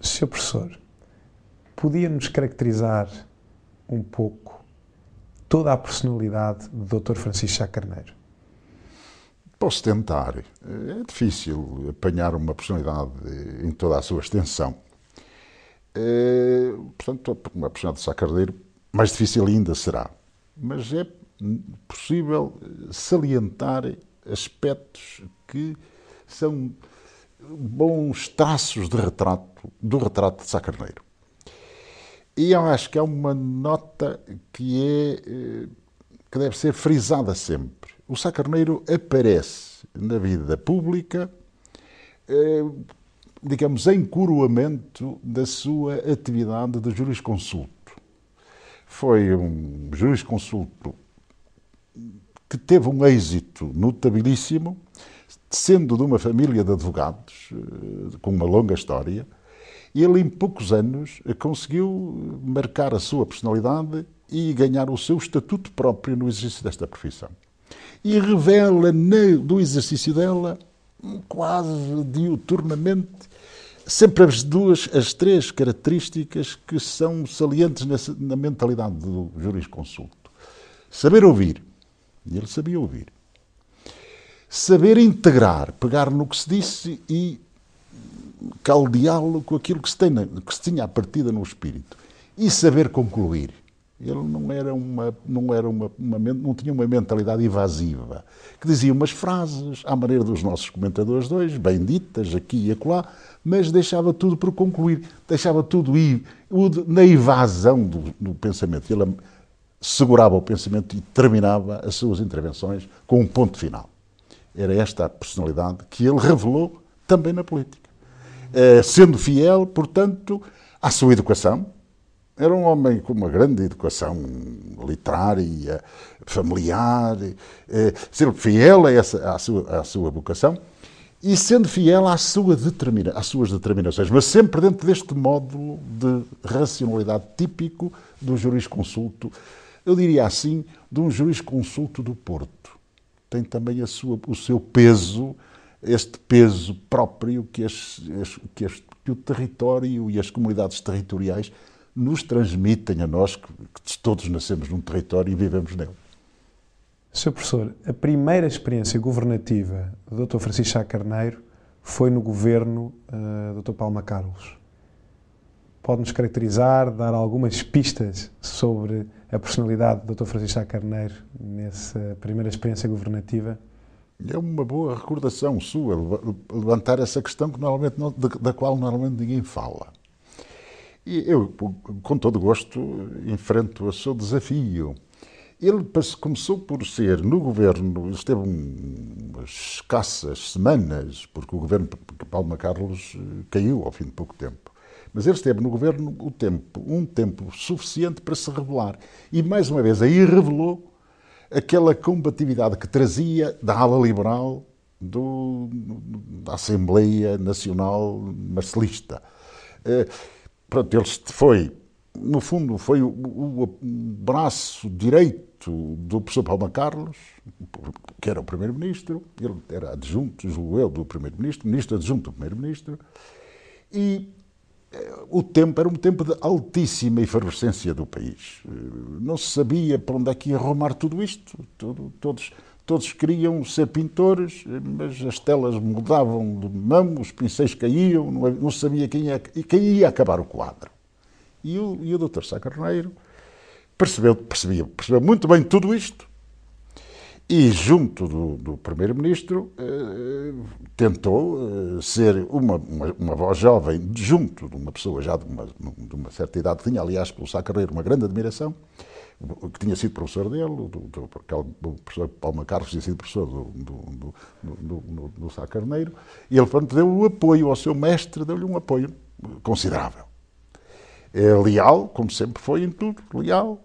Sr. Professor, podia-nos caracterizar um pouco toda a personalidade do Dr. Francisco Chá Carneiro? Posso tentar. É difícil apanhar uma personalidade em toda a sua extensão. É, portanto, é uma personalidade de Sá Carneiro mais difícil ainda será. Mas é possível salientar aspectos que são bons traços de retrato, do retrato de Sá Carneiro. E eu acho que é uma nota que, é, eh, que deve ser frisada sempre. O Sá Carneiro aparece na vida pública, eh, digamos, em coroamento da sua atividade de jurisconsulto. Foi um jurisconsulto que teve um êxito notabilíssimo sendo de uma família de advogados, eh, com uma longa história, ele em poucos anos conseguiu marcar a sua personalidade e ganhar o seu estatuto próprio no exercício desta profissão. E revela no exercício dela, quase diuturnamente, sempre as duas, as três características que são salientes na mentalidade do jurisconsulto. Saber ouvir, e ele sabia ouvir saber integrar, pegar no que se disse e caldeá-lo com aquilo que se, tem, que se tinha à partida no espírito e saber concluir. Ele não era uma, não era uma, uma não tinha uma mentalidade evasiva, que dizia umas frases à maneira dos nossos comentadores dois, bem ditas aqui e acolá, mas deixava tudo por concluir, deixava tudo ir na evasão do, do pensamento. Ele segurava o pensamento e terminava as suas intervenções com um ponto final. Era esta a personalidade que ele revelou também na política. Eh, sendo fiel, portanto, à sua educação. Era um homem com uma grande educação literária, familiar, eh, sendo fiel a essa, à, sua, à sua vocação e sendo fiel à sua determina, às suas determinações, mas sempre dentro deste módulo de racionalidade típico do jurisconsulto, eu diria assim, de um jurisconsulto do Porto tem também sua, o seu peso, este peso próprio que, que, que, o território e as comunidades territoriais nos transmitem a nós, que, que todos nascemos num território e vivemos nele. Sr. Professor, a primeira experiência governativa do Dr. Francisco Chá Carneiro foi no governo uh, eh, do Dr. Palma Carlos. Pode-nos caracterizar, dar algumas pistas sobre a personalidade do Dr. Francisco Carneiro nessa primeira experiência governativa? É uma boa recordação sua levantar essa questão que normalmente não, da qual normalmente ninguém fala. E eu, com todo gosto, enfrento o seu desafio. Ele começou por ser, no governo, esteve umas escassas semanas, porque o governo de Palma Carlos eh, caiu ao fim de pouco tempo mas ele esteve no governo o tempo, um tempo suficiente para se revelar. E mais uma vez aí revelou aquela combatividade que trazia da ala liberal do, da Assembleia Nacional Marcelista. Eh, pronto, ele foi, no fundo, foi o, o, o braço direito do professor Palma Carlos, que era o primeiro-ministro, ele era adjunto, julgo eu, do primeiro-ministro, ministro adjunto do primeiro-ministro, e o tempo era um tempo de altíssima efervescência do país. Eh, não se sabia para onde é que ia arrumar tudo isto. Tudo, todos, todos queriam ser pintores, eh, mas as telas mudavam de mão, os pincéis caíam, não, se sabia quem ia, quem ia acabar o quadro. E o, e o Dr. Sá Carneiro percebeu, percebia, percebeu muito bem tudo isto e, junto do, do Primeiro-Ministro, eh, tentou eh, ser uma, uma, uma, voz jovem, junto de uma pessoa já de uma, de uma certa idade, tinha, aliás, pelo Sá Carreiro, uma grande admiração, que tinha sido professor dele, do, do, do professor Palma Carlos tinha sido professor do, do, do, do, do Sá Carneiro, e ele, portanto, deu o apoio ao seu mestre, deu-lhe um apoio considerável. É, leal, como sempre foi em tudo, leal,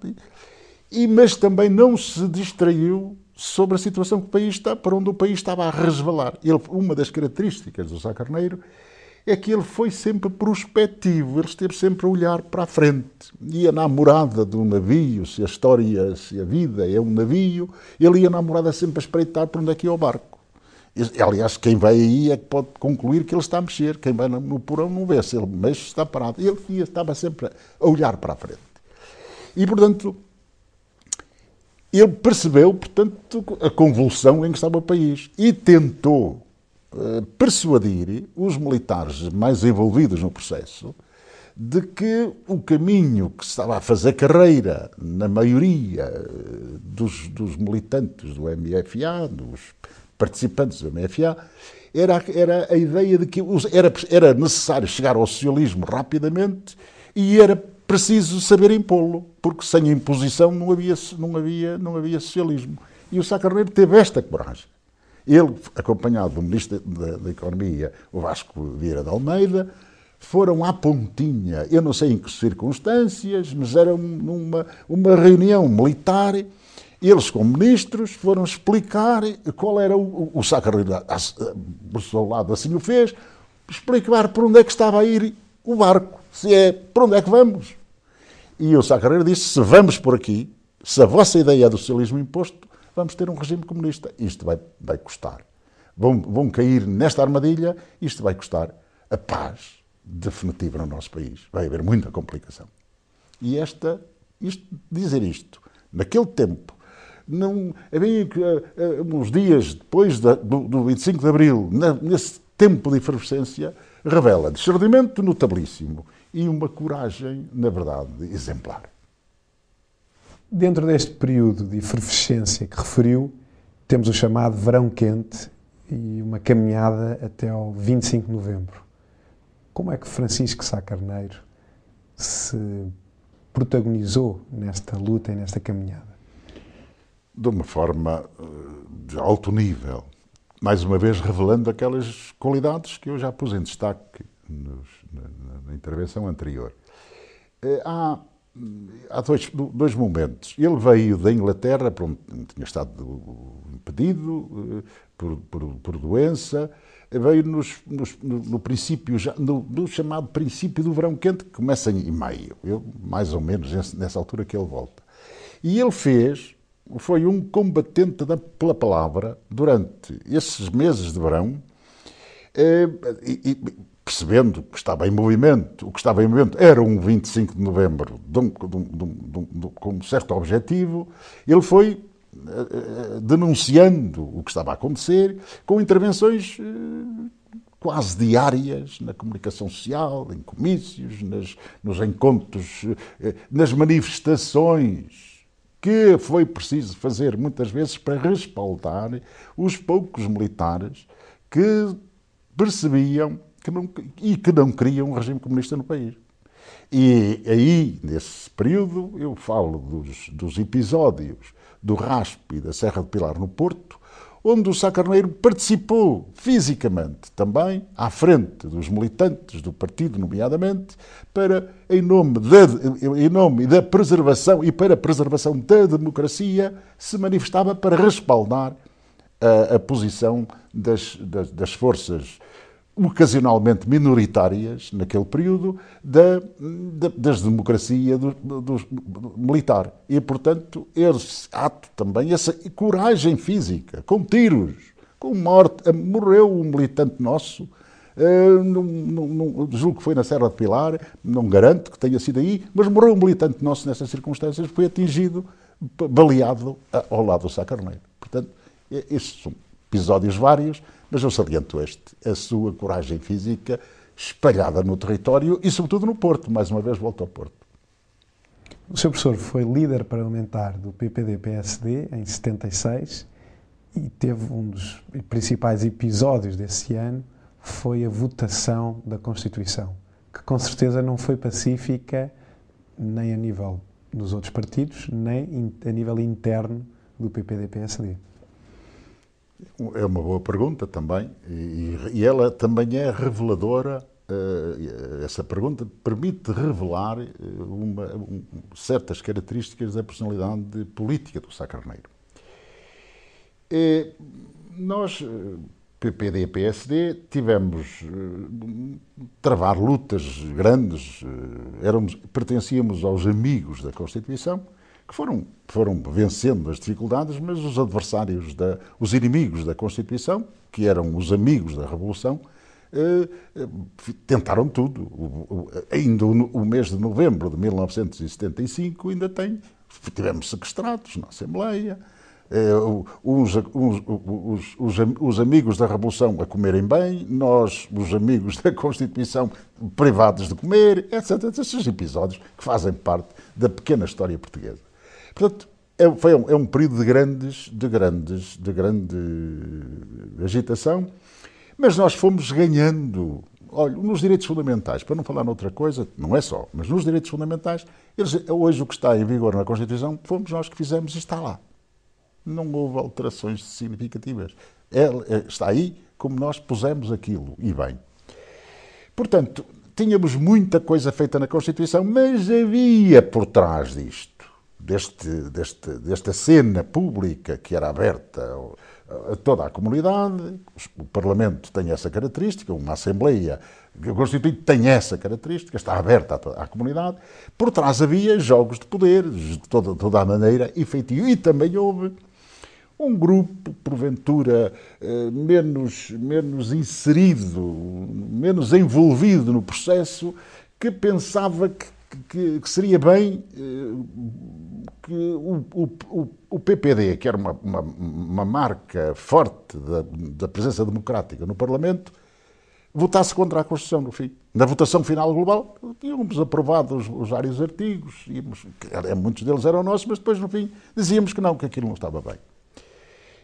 e, mas também não se distraiu sobre a situação que o país está, para onde o país estava a resvalar. Ele, uma das características do Sá Carneiro é que ele foi sempre prospectivo, ele esteve sempre a olhar para a frente. Ia namorada morada de um navio, se a história, se a vida é um navio, ele ia namorada sempre a espreitar para onde é que ia o barco. Aliás, quem vai aí é que pode concluir que ele está a mexer, quem vai no porão não vê se ele mexe, está parado. Ele ia, estava sempre a olhar para a frente. E, portanto, ele percebeu, portanto, a convulsão em que estava o país e tentou eh, persuadir os militares mais envolvidos no processo de que o caminho que estava a fazer carreira na maioria eh, dos, dos militantes do MFA, dos participantes do MFA, era, era a ideia de que era, era necessário chegar ao socialismo rapidamente e era preciso saber impô-lo, porque sem imposição não havia, não havia, não havia socialismo. E o Sá Carneiro teve esta coragem. Ele, acompanhado do Ministro da, da Economia, o Vasco Vieira de Almeida, foram à Pontinha, eu não sei em que circunstâncias, mas era uma, uma reunião militar. Eles, como ministros, foram explicar qual era o. O, o Sá Carneiro, por seu lado, assim o fez, explicar por onde é que estava a ir o barco se é para onde é que vamos. E o Sá Carreira disse: se vamos por aqui, se a vossa ideia é do socialismo imposto, vamos ter um regime comunista. Isto vai, vai custar. Vão, vão cair nesta armadilha, isto vai custar a paz definitiva no nosso país. Vai haver muita complicação. E esta, isto, dizer isto, naquele tempo, não, é bem que eh, eh, uns dias depois da, do, do 25 de Abril, na, nesse tempo de efervescência, revela discernimento notabilíssimo e uma coragem, na verdade, exemplar. Dentro deste período de efervescência que referiu, temos o chamado verão quente e uma caminhada até ao 25 de novembro. Como é que Francisco Sá Carneiro se protagonizou nesta luta e nesta caminhada? De uma forma eh, de alto nível, mais uma vez revelando aquelas qualidades que eu já pus em destaque nos, na, na, intervenção anterior. Eh, há, há dois, dois momentos. Ele veio da Inglaterra, para onde tinha estado impedido eh, por, por, por doença, veio nos, nos, no, no, princípio, no, no, chamado princípio do verão quente, que começa em maio, eu, mais ou menos nessa altura que ele volta. E ele fez, foi um combatente da, pela palavra durante esses meses de verão, eh, e, e, percebendo que estava em movimento, o que estava em movimento era um 25 de novembro de um, de um, com um certo objetivo, ele foi eh, eh, denunciando o que estava a acontecer com intervenções eh, quase diárias na comunicação social, em comícios, nas, nos encontros, nas manifestações, que foi preciso fazer muitas vezes para respaldar os poucos militares que percebiam que não, e que não queriam um regime comunista no país. E aí, nesse período, eu falo dos, dos episódios do RASP e da Serra de Pilar no Porto, onde o Sá Carneiro participou fisicamente também, à frente dos militantes do partido, nomeadamente, para, em nome, de, em nome da preservação e para a preservação da democracia, se manifestava para respaldar a, a posição das, das, das forças ocasionalmente minoritárias, naquele período, da, da, das democracias do, do, do, militar. E, portanto, esse ato também, essa coragem física, com tiros, com morte. Morreu um militante nosso, Uh, não, não, não, julgo que foi na Serra de Pilar, não garanto que tenha sido aí, mas morreu um militante nosso nessas circunstâncias, foi atingido, baleado ao lado do Sacarneiro. Portanto, é, estes são episódios vários, mas eu saliento este, a sua coragem física espalhada no território e, sobretudo, no Porto. Mais uma vez, volto ao Porto. O Sr. Professor foi líder parlamentar do PPD-PSD em 76 e teve um dos principais episódios desse ano foi a votação da Constituição, que com certeza não foi pacífica nem a nível dos outros partidos, nem a nível interno do PPD-PSD. É uma boa pergunta também, e, e ela também é reveladora. Eh, essa pergunta permite revelar eh, uma, um, certas características da personalidade política do Sá Carneiro. E nós, eh, PPD e PSD, tivemos travar lutas grandes, éramos, pertencíamos aos amigos da Constituição que foram, foram vencendo as dificuldades, mas os adversários, da, os inimigos da Constituição, que eram os amigos da Revolução, eh, eh tentaram tudo. O, o, ainda o, o mês de novembro de 1975 ainda tem, tivemos sequestrados na Assembleia, eh, os, os, os, amigos da Revolução a comerem bem, nós, os amigos da Constituição, privados de comer, etc. Esses episódios que fazem parte da pequena história portuguesa. Portanto, é, foi um, é um período de grandes, de grandes, de grande agitação, mas nós fomos ganhando. Olha, nos direitos fundamentais, para não falar noutra coisa, não é só, mas nos direitos fundamentais, eles, hoje o que está em vigor na Constituição fomos nós que fizemos e está lá. Não houve alterações significativas. É, é está aí como nós pusemos aquilo, e bem. Portanto, tínhamos muita coisa feita na Constituição, mas havia por trás disto deste, deste, desta cena pública que era aberta a toda a comunidade. O Parlamento tem essa característica, uma Assembleia Constituinte tem essa característica, está aberta à, à comunidade. Por trás havia jogos de poder, de toda, toda a maneira, efetivo. E também houve um grupo, porventura, eh, menos, menos inserido, menos envolvido no processo, que pensava que, que, que seria bem eh, que o, o, o PPD, que era uma, uma, uma marca forte da, da, presença democrática no Parlamento, votasse contra a Constituição no fim. Na votação final global, tínhamos aprovado os, os vários artigos, íamos, muitos deles eram nossos, mas depois no fim dizíamos que não, que aquilo não estava bem.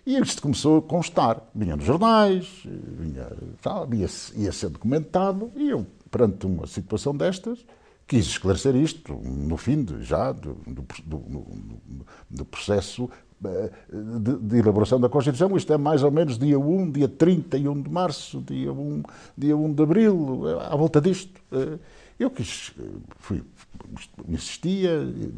E isto começou a constar. Vinha nos jornais, vinha, tal, ia, ia ser documentado, e eu, perante uma situação destas, quis esclarecer isto no fim de, já do, do, do, do processo eh, de, de, elaboração da Constituição. Isto é mais ou menos dia 1, dia 31 de março, dia 1, dia 1 de abril, eh, à volta disto. Eh, eu quis, fui, insistia,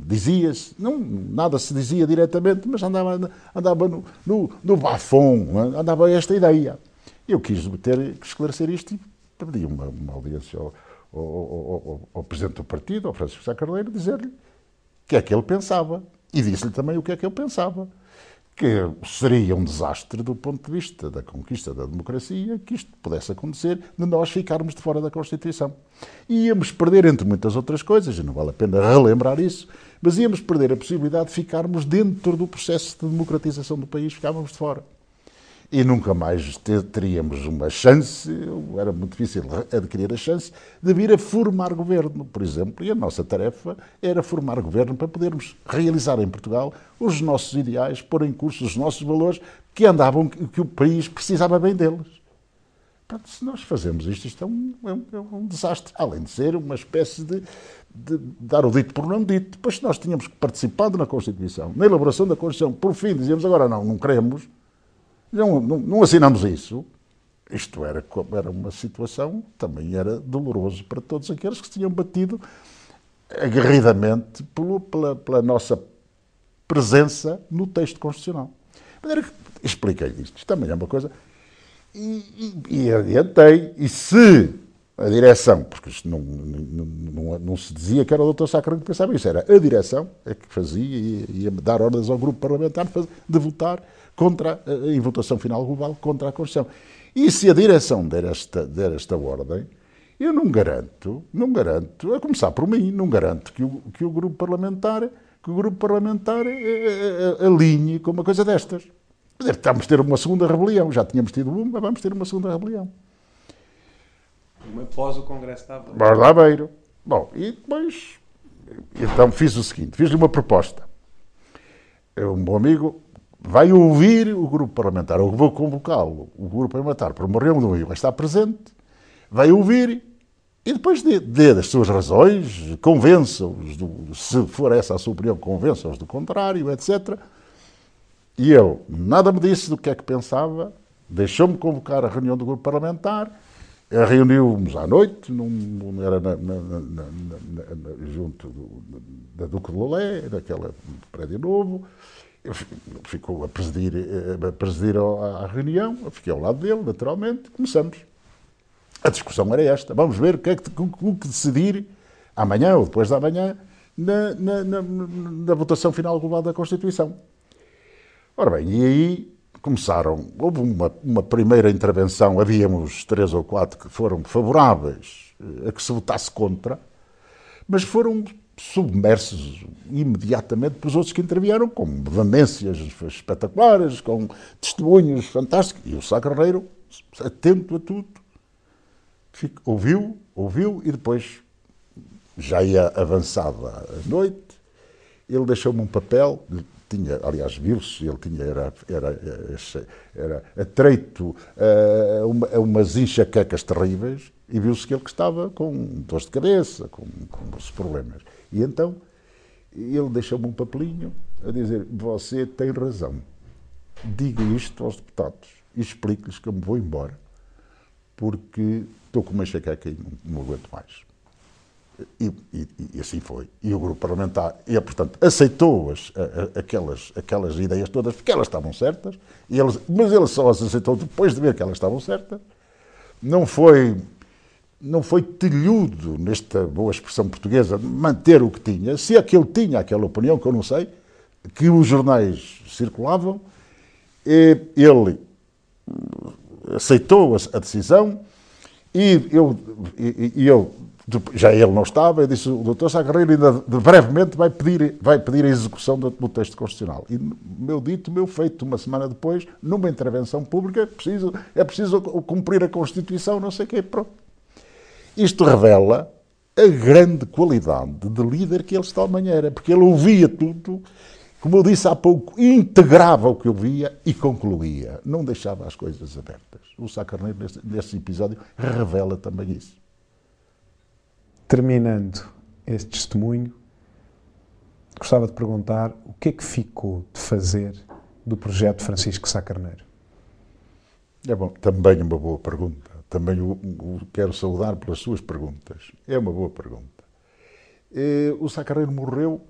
dizia-se, não, nada se dizia diretamente, mas andava, andava no, no, no bafom, andava esta ideia. Eu quis meter, esclarecer isto e pedi uma, uma audiência ao ao, presidente do partido, ao Francisco Sá Carneiro, dizer-lhe o que é que ele pensava. E disse-lhe também o que é que eu pensava. Que seria um desastre do ponto de vista da conquista da democracia que isto pudesse acontecer de nós ficarmos de fora da Constituição. E íamos perder, entre muitas outras coisas, e não vale a pena relembrar isso, mas íamos perder a possibilidade de ficarmos dentro do processo de democratização do país, ficávamos de fora e nunca mais teríamos uma chance, era muito difícil adquirir a chance, de vir a formar governo, por exemplo. E a nossa tarefa era formar governo para podermos realizar em Portugal os nossos ideais, pôr em curso os nossos valores que andavam, que o país precisava bem deles. Portanto, se nós fazemos isto, isto é um, é um, é um desastre, além de ser uma espécie de, de, dar o dito por não dito. Depois, se nós tínhamos participado na Constituição, na elaboração da Constituição, por fim, dizíamos agora não, não queremos não, não, não assinamos isso. Isto era, era uma situação, também era doloroso para todos aqueles que se tinham batido aguerridamente pelo, pela, pela nossa presença no texto constitucional. que Expliquei isto, isto também é uma coisa. E, e, e adiantei, e se a direção, porque isto não, não, não, não, se dizia que era o doutor Sacramento que pensava isso, era a direção é que fazia e ia dar ordens ao grupo parlamentar de votar contra, eh, em votação final global contra a corrupção. E se a direção der esta, der esta ordem, eu não garanto, não garanto, a começar por mim, não garanto que o, que o grupo parlamentar, que o grupo parlamentar eh, eh, alinhe com uma coisa destas. Vamos ter uma segunda rebelião, já tínhamos tido uma, mas vamos ter uma segunda rebelião. após o Congresso da Aveiro. Mas da Aveiro. Bom, e depois, então fiz o seguinte, fiz-lhe uma proposta. É um bom amigo, vai ouvir o grupo parlamentar, ou vou convocá-lo, o grupo parlamentar, para uma reunião do Rio, vai estar presente, vai ouvir e depois dê, dê as suas razões, convença-os, se for essa a sua opinião, convença-os do contrário, etc. E eu nada me disse do que é que pensava, deixou-me convocar a reunião do grupo parlamentar, reuniu-nos à noite, num, era na, na, na, junto do, da Duque de Lolé, naquele prédio novo, ficou a presidir, eh, a presidir a reunião, fiquei ao lado dele, naturalmente, começamos. A discussão era esta. Vamos ver o que é que, o que decidir amanhã ou depois da manhã na, na, na, na, votação final global da Constituição. Ora bem, e aí começaram, houve uma, uma primeira intervenção, havíamos três ou quatro que foram favoráveis eh, a que se votasse contra, mas foram submersos imediatamente pelos outros que intervieram, com vivências espetaculares, com testemunhos fantásticos. E o Sá Carreiro, atento a tudo, ouviu, ouviu e depois, já ia avançada a noite, ele deixou-me um papel, tinha, aliás, viu-se, ele tinha, era, era, era atreito a, uma, a umas enxaquecas terríveis, e viu-se que ele estava com dores de cabeça, com, com problemas. E então ele deixou-me um papelinho a dizer: Você tem razão. Digo isto aos deputados e explico-lhes que eu me vou embora porque estou com uma enxaqueca e não, não aguento mais. E, e, e, assim foi. E o grupo parlamentar, e, portanto, aceitou as, a, a, aquelas, aquelas ideias todas, porque elas estavam certas, e eles, mas ele só as aceitou depois de ver que elas estavam certas. Não foi não foi telhudo, nesta boa expressão portuguesa, manter o que tinha, se é que tinha aquela opinião, que eu não sei, que os jornais circulavam, ele aceitou a decisão e eu, e, eu já ele não estava, eu disse, o doutor Sá Carreiro ainda brevemente vai pedir, vai pedir a execução do, texto constitucional. E meu dito, meu feito, uma semana depois, numa intervenção pública, é preciso, é preciso cumprir a Constituição, não sei o quê, pronto. Isto revela a grande qualidade de líder que ele se Manheira, porque ele ouvia tudo, como eu disse há pouco, integrava o que eu via e concluía, não deixava as coisas abertas. O Sá Carneiro, nesse, nesse episódio, revela também isso. Terminando este testemunho, gostava de perguntar o que é que ficou de fazer do projeto Francisco Sá Carneiro? É bom, também uma boa pergunta também o, o, quero saudar pelas suas perguntas. É uma boa pergunta. E, eh, o Sacarreiro morreu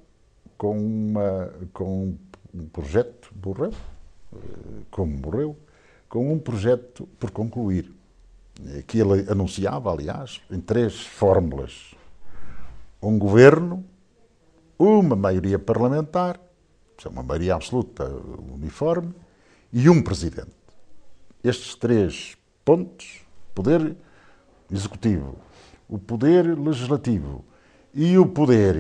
com, uma, com um projeto, morreu, eh, como morreu, com um projeto por concluir, eh, que ele anunciava, aliás, em três fórmulas. Um governo, uma maioria parlamentar, é uma maioria absoluta uniforme, e um presidente. Estes três pontos poder executivo, o poder legislativo e o poder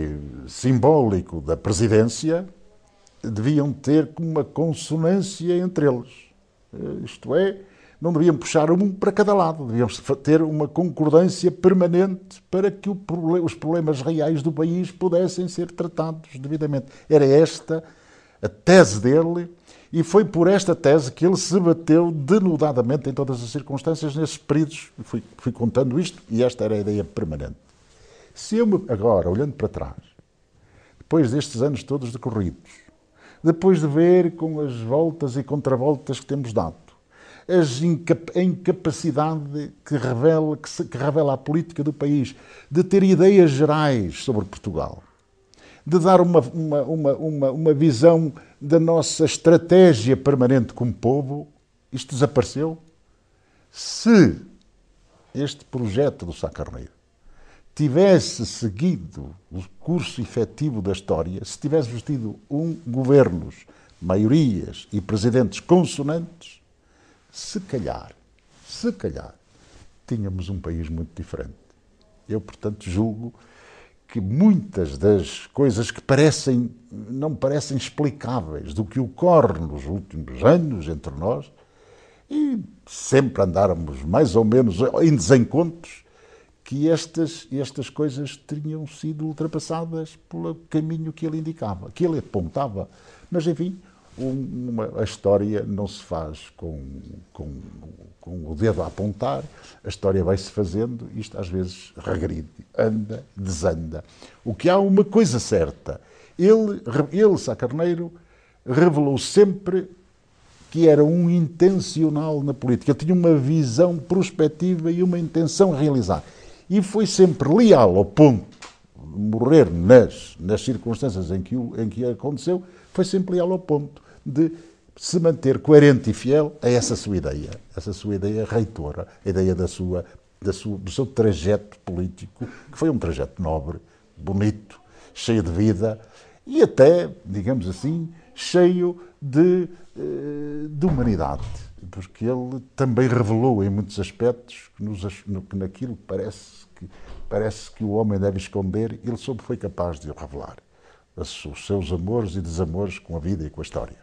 simbólico da presidência deviam ter uma consonância entre eles. Eh, isto é, não deviam puxar um para cada lado, deviam ter uma concordância permanente para que os problemas reais do país pudessem ser tratados devidamente. Era esta a tese dele e foi por esta tese que ele se bateu denudadamente em todas as circunstâncias nesses períodos. Fui, fui contando isto e esta era a ideia permanente. Se eu me, agora, olhando para trás, depois destes anos todos decorridos, depois de ver com as voltas e contravoltas que temos dado, a incapacidade que revela, que, se, que revela a política do país de ter ideias gerais sobre Portugal, de dar uma, uma, uma, uma, uma visão da nossa estratégia permanente como povo, isto desapareceu. Se este projeto do Sá Carneiro tivesse seguido o curso efetivo da história, se tivéssemos tido um governos, maiorias e presidentes consonantes, se calhar, se calhar, tínhamos um país muito diferente. Eu, portanto, julgo que muitas das coisas que parecem, não parecem explicáveis do que ocorre nos últimos anos entre nós, e sempre andarmos mais ou menos em desencontros, que estas, estas coisas tinham sido ultrapassadas pelo caminho que ele indicava, que ele apontava. Mas, enfim, uma, a história não se faz com, com, com o dedo a apontar, a história vai-se fazendo, isto às vezes regride, anda, desanda. O que há é uma coisa certa, ele, ele Sá Carneiro, revelou sempre que era um intencional na política, tinha uma visão prospectiva e uma intenção realizar. E foi sempre leal ao ponto morrer nas, nas circunstâncias em que, o, em que aconteceu, foi sempre ao ponto de se manter coerente e fiel a essa sua ideia, essa sua ideia reitora, a ideia da sua, da sua, do seu trajeto político, que foi um trajeto nobre, bonito, cheio de vida e até, digamos assim, cheio de, eh, de humanidade, porque ele também revelou em muitos aspectos nos, que naquilo parece que parece que o homem deve esconder, ele sempre foi capaz de revelar os seus amores e desamores com a vida e com a história.